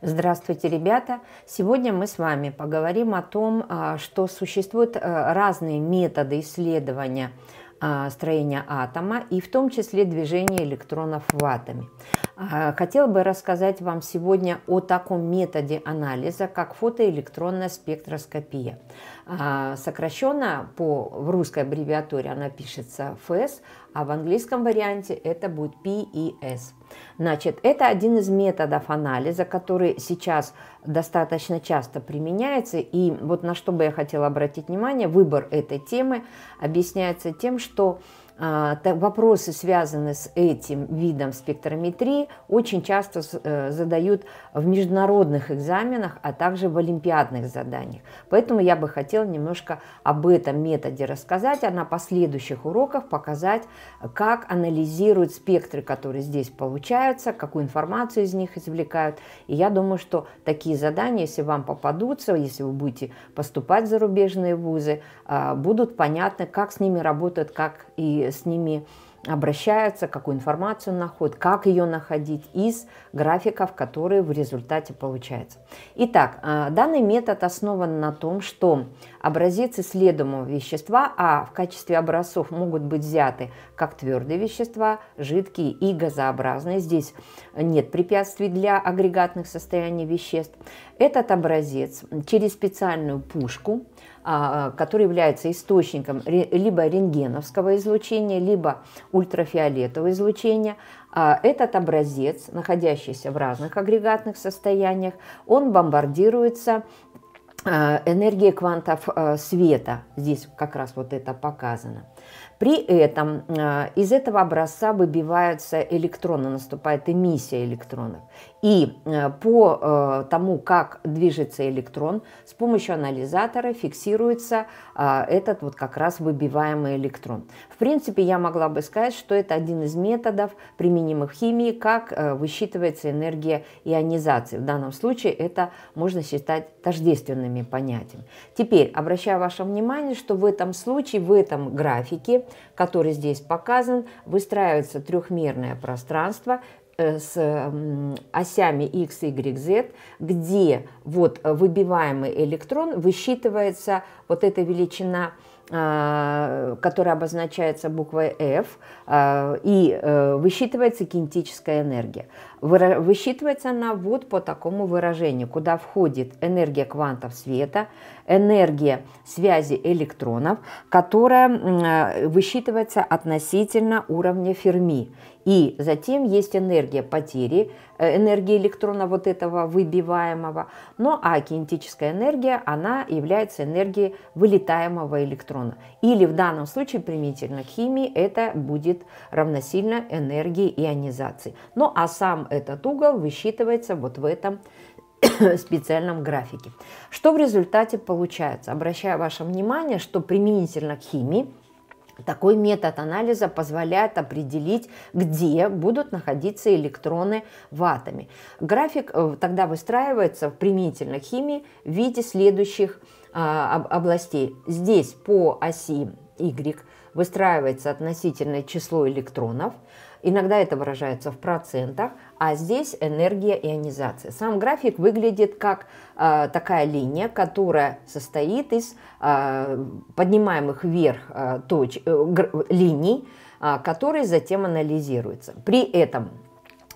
Здравствуйте, ребята! Сегодня мы с вами поговорим о том, а, что существуют э, разные методы исследования а, строения атома и в том числе движения электронов в атоме. А, хотела бы рассказать вам сегодня о таком методе анализа, как фотоэлектронная спектроскопия. Сокращенно по в русской аббревиатуре она пишется ФЭС, а в английском варианте это будет PES. Значит, это один из методов анализа, который сейчас достаточно часто применяется. И вот на что бы я хотела обратить внимание, выбор этой темы объясняется тем, что а, вопросы, связанные с этим видом спектрометрии, очень часто э, задают в международных экзаменах, а также в олимпиадных заданиях. Поэтому я бы хотела немножко об этом методе рассказать, а на последующих уроках показать, как анализируют спектры, которые здесь получаются, какую информацию из них извлекают. И я думаю, что такие задания, если вам попадутся, если вы будете поступать в зарубежные вузы, а, будут понятны, как с ними работают, как и с ними обращаются, какую информацию находят, как ее находить из графиков, которые в результате получаются. Итак, а, данный метод основан на том, что образец исследуемого вещества, а в качестве образцов могут быть взяты как твердые вещества, жидкие и газообразные. Здесь нет препятствий для агрегатных состояний веществ. Этот образец через специальную пушку а, который является источником либо рентгеновского излучения, либо ультрафиолетового излучения. А, этот образец, находящийся в разных агрегатных состояниях, он бомбардируется а, энергией квантов света. Здесь как раз вот это показано – при этом э, из этого образца выбиваются электроны, наступает эмиссия электронов. И э, по э, тому, как движется электрон, с помощью анализатора фиксируется этот вот как раз выбиваемый электрон. В принципе, я могла бы сказать, что это один из методов, применимых в химии, как высчитывается энергия ионизации. В данном случае это можно считать тождественными понятиями. Теперь обращаю ваше внимание, что в этом случае, в этом графике, графике, который здесь показан, выстраивается трехмерное пространство, э, с осями x, y, z, где вот выбиваемый электрон высчитывается вот эта величина Э, которая обозначается буквой F, э, и э, высчитывается кинетическая энергия. Высчитывается она вот по такому выражению, куда входит энергия квантов света, энергия связи электронов, которая высчитывается относительно уровня Ферми. И затем есть энергия потери, Э, энергии электрона вот этого выбиваемого. Ну а кинетическая энергия, она является энергией вылетаемого электрона. Или в данном случае применительно к химии это будет равносильно энергии ионизации. Ну а сам этот угол высчитывается вот в этом специальном графике. Что в результате получается? Обращаю ваше внимание, что применительно к химии такой метод анализа позволяет определить, где будут находиться электроны в атоме. График э, тогда выстраивается в примитивной химии в виде следующих а, областей. Здесь по оси Y выстраивается относительное число электронов – Иногда это выражается в процентах, а здесь энергия ионизации. Сам график выглядит как э, такая линия, которая состоит из э, поднимаемых вверх э, точ, э, линий, э, которые затем анализируются. При этом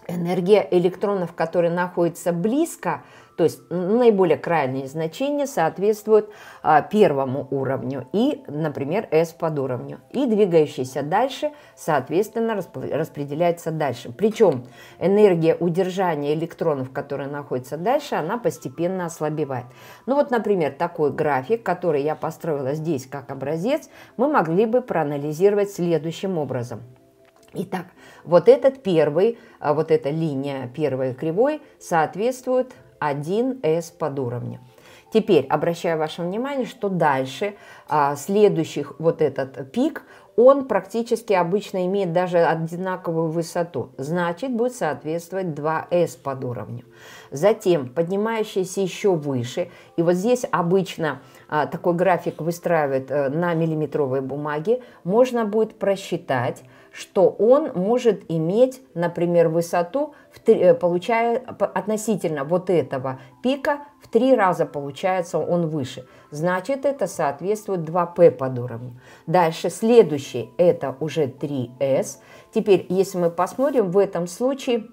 энергия электронов, которые находятся близко, то есть ну, наиболее крайние значения соответствуют а, первому уровню и, например, S под уровню. И двигающийся дальше, соответственно, распределяется дальше. Причем энергия удержания электронов, которые находятся дальше, она постепенно ослабевает. Ну вот, например, такой график, который я построила здесь как образец, мы могли бы проанализировать следующим образом – Итак, вот этот первый, а, вот эта линия первой кривой соответствует 1s под уровнем. Теперь обращаю ваше внимание, что дальше а, следующих вот этот пик, он практически обычно имеет даже одинаковую высоту, значит будет соответствовать 2s под уровню. Затем поднимающийся еще выше, и вот здесь обычно а, такой график выстраивают а, э, на миллиметровой бумаге, можно будет просчитать, что он может иметь, например, высоту, в три, э, получая, относительно вот этого пика, в три раза получается он выше. Значит, это соответствует 2P под уровнем. Дальше следующий это уже 3S. Теперь, если мы посмотрим, в этом случае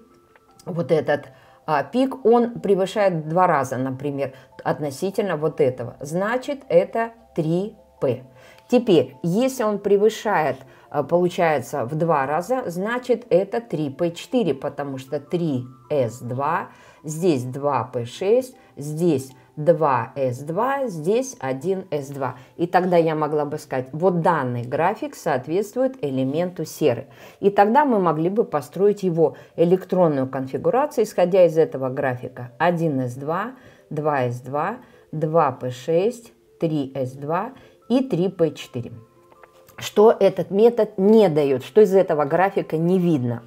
вот этот а, пик, он превышает два раза, например, относительно вот этого. Значит, это 3P. Теперь, если он превышает Э, получается в два раза, значит это 3P4, потому что 3S2, здесь 2P6, здесь 2S2, здесь 1S2. И тогда я могла бы сказать, вот данный график соответствует элементу серы. И тогда мы могли бы построить его электронную конфигурацию, исходя из этого графика. 1S2, 2S2, 2P6, 3S2 и 3P4 что этот метод не дает, что из этого графика не видно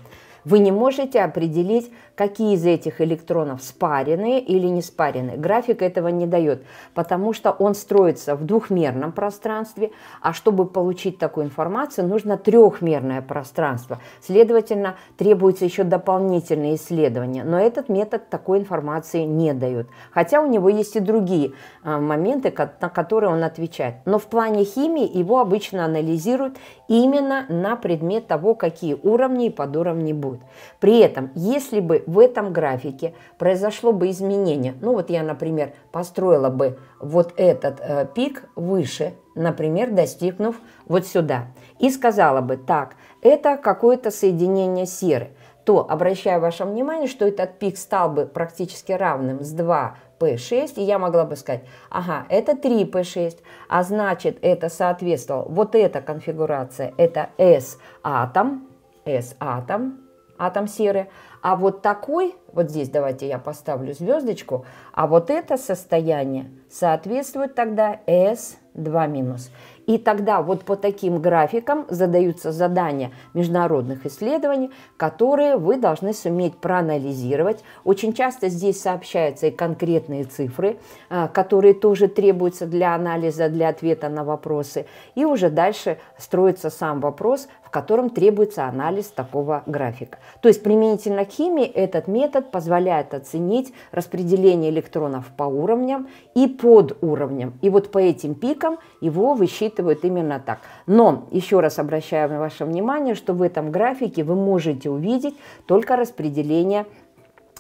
вы не можете определить, какие из этих электронов спаренные или не спарены. График этого не дает, потому что он строится в двухмерном пространстве, а чтобы получить такую информацию, нужно трехмерное пространство. Следовательно, требуется еще дополнительные исследования, но этот метод такой информации не дает. Хотя у него есть и другие э, моменты, на которые он отвечает. Но в плане химии его обычно анализируют именно на предмет того, какие уровни и подуровни будут формирует. При этом, если бы в этом графике произошло бы изменение, ну вот я, например, построила бы вот этот э, пик выше, например, достигнув вот сюда, и сказала бы, так, это какое-то соединение серы, то обращаю ваше внимание, что этот пик стал бы практически равным с 2 P6, и я могла бы сказать, ага, это 3P6, а значит, это соответствовало, вот эта конфигурация, это S-атом, S-атом, атом серы, а вот такой, вот здесь давайте я поставлю звездочку, а вот это состояние соответствует тогда S2-. И тогда вот по таким графикам задаются задания международных исследований, которые вы должны суметь проанализировать. Очень часто здесь сообщаются и конкретные цифры, а, которые тоже требуются для анализа, для ответа на вопросы. И уже дальше строится сам вопрос, в котором требуется анализ такого графика. То есть применительно к химии этот метод позволяет оценить распределение электронов по уровням и под уровням. И вот по этим пикам его высчитывают рассчитывают именно так. Но еще раз обращаю ваше внимание, что в этом графике вы можете увидеть только распределение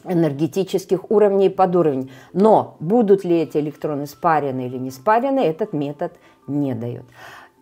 энергетических уровней под уровень. Но будут ли эти электроны спарены или не спарены, этот метод не дает.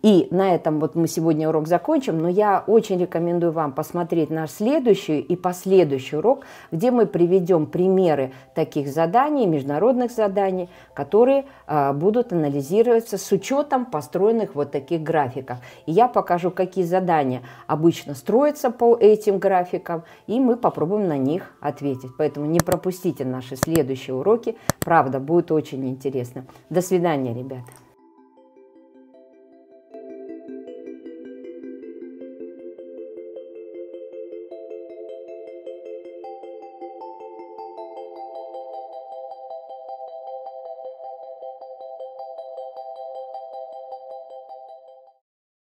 И на этом вот мы сегодня урок закончим, но я очень рекомендую вам посмотреть наш следующий и последующий урок, где мы приведем примеры таких заданий, международных заданий, которые э, будут анализироваться с учетом построенных вот таких графиков. И я покажу, какие задания обычно строятся по этим графикам, и мы попробуем на них ответить. Поэтому не пропустите наши следующие уроки, правда, будет очень интересно. До свидания, ребята.